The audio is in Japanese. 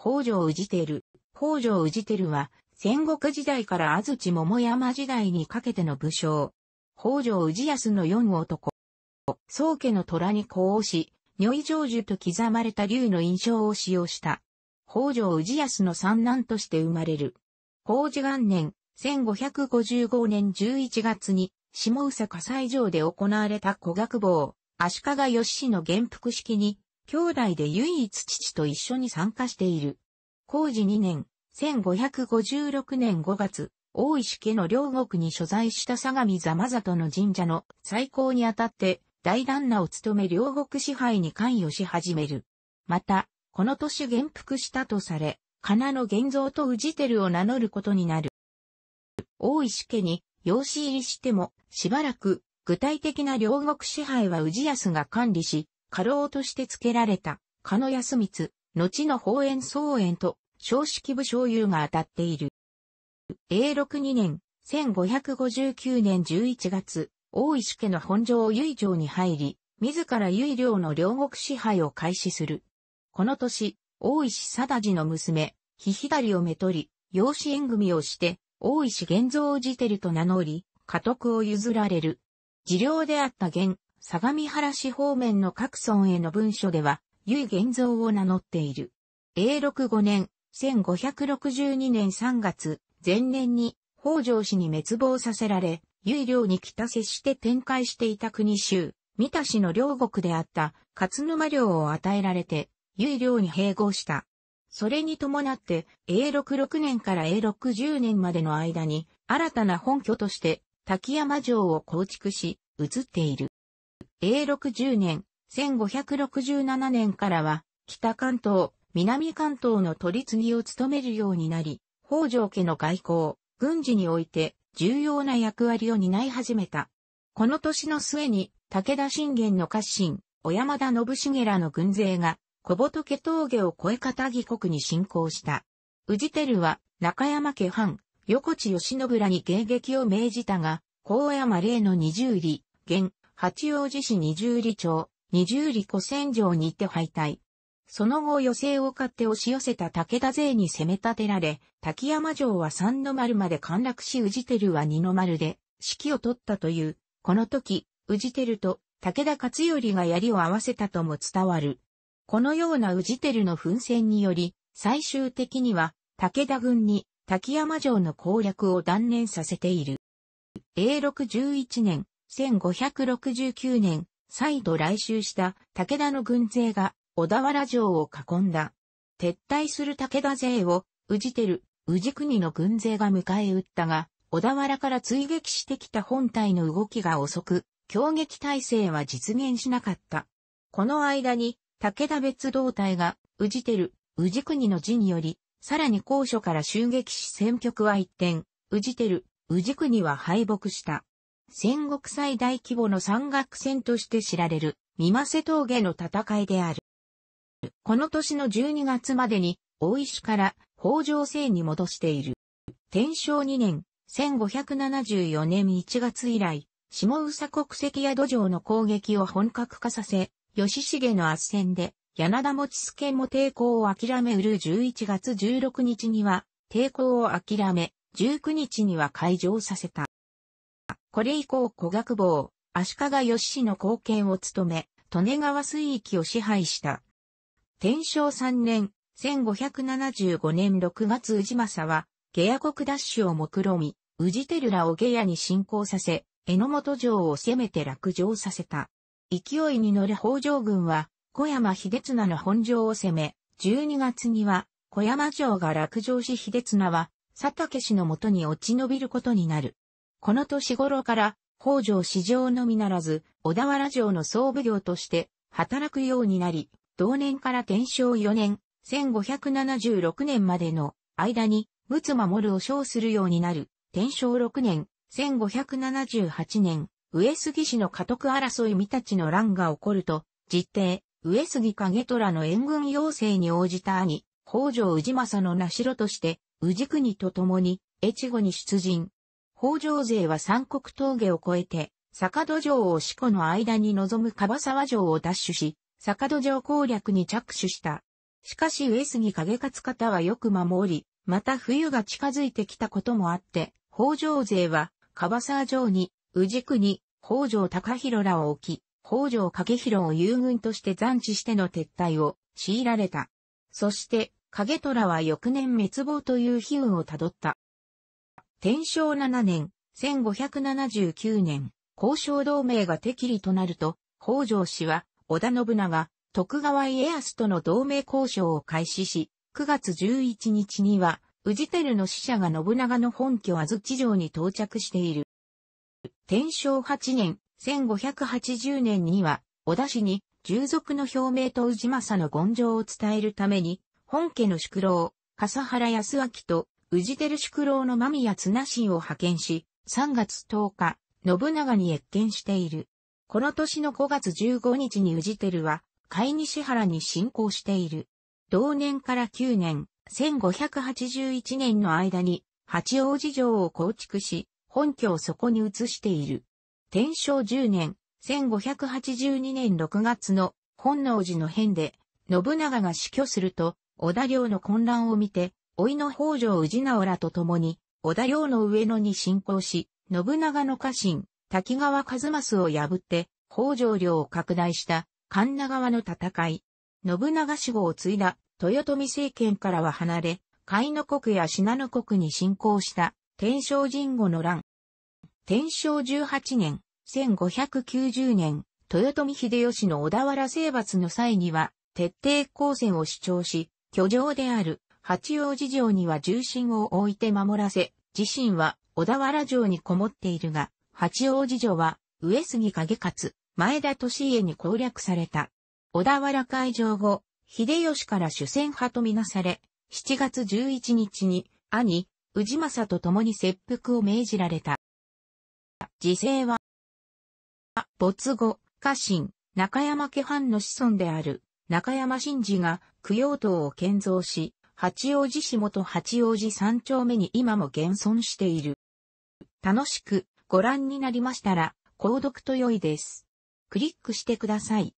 北条氏照。北条氏照は、戦国時代から安土桃山時代にかけての武将。北条氏康の四男。宗家の虎に呼応し、如意成就と刻まれた竜の印象を使用した。北条氏康の三男として生まれる。法治元年、1555年11月に、下宇佐火災城で行われた古学坊、足利義氏の元服式に、兄弟で唯一父と一緒に参加している。工事2年、1556年5月、大石家の両国に所在した相模座間里の神社の再興にあたって、大旦那を務め両国支配に関与し始める。また、この年元服したとされ、金の玄像とテルを名乗ることになる。大石家に養子入りしても、しばらく、具体的な両国支配は治安が管理し、家老として付けられた、加野康光、後の法園総園と、少子規部所有が当たっている。永禄2年、1559年11月、大石家の本城結城に入り、自ら結領の両国支配を開始する。この年、大石貞治の娘、日左をめとり、養子縁組をして、大石玄造てると名乗り、家督を譲られる。治療であった玄、相模原市方面の各村への文書では、由井玄造を名乗っている。永禄5年、1562年3月、前年に、北条氏に滅亡させられ、由井領に北接して展開していた国州、三田市の領国であった勝沼領を与えられて、由井領に併合した。それに伴って、永禄6年から永禄10年までの間に、新たな本拠として、滝山城を構築し、移っている。A60 年、1567年からは、北関東、南関東の取り次ぎを務めるようになり、北条家の外交、軍事において重要な役割を担い始めた。この年の末に、武田信玄の家臣、小山田信繁らの軍勢が、小仏峠を越え片木国に侵攻した。宇治輝は、中山家藩、横地義信らに迎撃を命じたが、高山霊の二十里、現、八王子市二十里町、二十里古戦場にて敗退。その後余勢を買って押し寄せた武田勢に攻め立てられ、滝山城は三の丸まで陥落し宇治てるは二の丸で指揮を取ったという、この時、宇治てると武田勝頼が槍を合わせたとも伝わる。このような宇治てるの奮戦により、最終的には武田軍に滝山城の攻略を断念させている。永禄11年、1569年、再度来襲した武田の軍勢が小田原城を囲んだ。撤退する武田勢を、宇治てる、宇治国の軍勢が迎え撃ったが、小田原から追撃してきた本体の動きが遅く、強撃体制は実現しなかった。この間に、武田別動隊が、宇治てる、宇治国の陣より、さらに高所から襲撃し戦局は一転、宇治てる、宇治国は敗北した。戦国最大規模の山岳戦として知られる、三間瀬峠の戦いである。この年の12月までに、大石から北条姓に戻している。天正2年、1574年1月以来、下宇佐国籍や土壌の攻撃を本格化させ、吉重の圧戦で、柳田持助も抵抗を諦めうる11月16日には、抵抗を諦め、19日には解錠させた。これ以降古学坊、足利義氏の後献を務め、利根川水域を支配した。天正3年、1575年6月宇治政は、下野国奪取を目論み、宇治照らを下野に侵攻させ、榎本城を攻めて落城させた。勢いに乗る北条軍は、小山秀綱の本城を攻め、12月には、小山城が落城し秀綱は、佐竹氏のもとに落ち延びることになる。この年頃から、北条市場のみならず、小田原城の総武業として働くようになり、同年から天正4年、1576年までの間に、陸奥守を称するようになる、天正6年、1578年、上杉氏の家督争い見たちの乱が起こると、実定、上杉景虎の援軍要請に応じた兄、北条氏政の名城として、氏国と共に、越後に出陣。北条勢は三国峠を越えて、坂戸城を四湖の間に臨む樺沢城を奪取し、坂戸城攻略に着手した。しかし上杉景勝方はよく守り、また冬が近づいてきたこともあって、北条勢は、樺沢城に、宇治区に、北条高広らを置き、北条景広を遊軍として残地しての撤退を強いられた。そして、景虎は翌年滅亡という悲運をたどった。天正7年、1579年、交渉同盟が適理となると、北条氏は、織田信長、徳川家康との同盟交渉を開始し、9月11日には、宇治照の使者が信長の本拠安土城に到着している。天正8年、1580年には、織田氏に、従属の表明と宇治政の言状を伝えるために、本家の宿老、笠原康明と宇治照宿老の間宮綱信を派遣し、3月10日、信長に越見している。この年の5月15日に宇治照は、甲斐西原に進行している。同年から9年、1581年の間に、八王子城を構築し、本拠をそこに移している。天正10年、1582年6月の本能寺の変で、信長が死去すると、織田領の混乱を見て、老いの北条氏直らと共に、織田領の上野に侵攻し、信長の家臣、滝川和正を破って、北条領を拡大した神奈川の戦い。信長死後を継いだ豊臣政権からは離れ、海の国や品の国に侵攻した天正神後の乱。天正18年、1590年、豊臣秀吉の小田原征伐の際には、徹底抗戦を主張し、居城である八王子城には重心を置いて守らせ、自身は小田原城にこもっているが、八王子城は上杉景勝、前田利家に攻略された。小田原会場後、秀吉から主戦派とみなされ、7月11日に兄、氏政と共に切腹を命じられた。時勢は、没後、家臣、中山家藩の子孫である、中山真治が供養塔を建造し、八王子市元八王子三丁目に今も現存している。楽しくご覧になりましたら、購読と良いです。クリックしてください。